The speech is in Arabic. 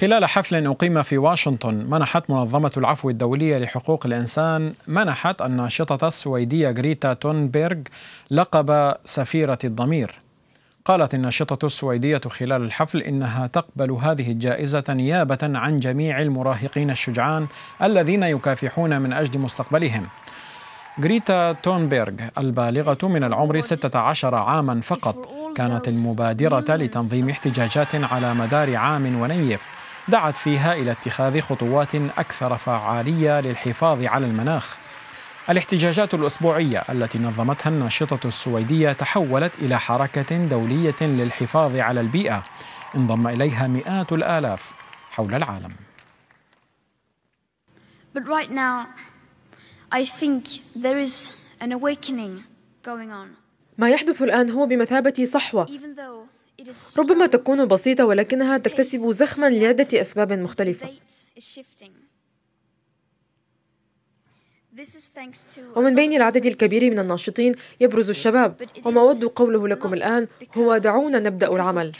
خلال حفل أقيم في واشنطن منحت منظمة العفو الدولية لحقوق الإنسان منحت الناشطة السويدية غريتا تونبيرغ لقب سفيرة الضمير قالت الناشطة السويدية خلال الحفل إنها تقبل هذه الجائزة نيابة عن جميع المراهقين الشجعان الذين يكافحون من أجل مستقبلهم غريتا تونبيرغ البالغة من العمر 16 عاما فقط كانت المبادرة لتنظيم احتجاجات على مدار عام ونيف دعت فيها إلى اتخاذ خطوات أكثر فعالية للحفاظ على المناخ الاحتجاجات الأسبوعية التي نظمتها الناشطة السويدية تحولت إلى حركة دولية للحفاظ على البيئة انضم إليها مئات الآلاف حول العالم But right now, I think there is an awakening going on. ما يحدث الآن هو بمثابة صحوة ربما تكون بسيطة ولكنها تكتسب زخما لعدة أسباب مختلفة ومن بين العدد الكبير من الناشطين يبرز الشباب وما أود قوله لكم الآن هو دعونا نبدأ العمل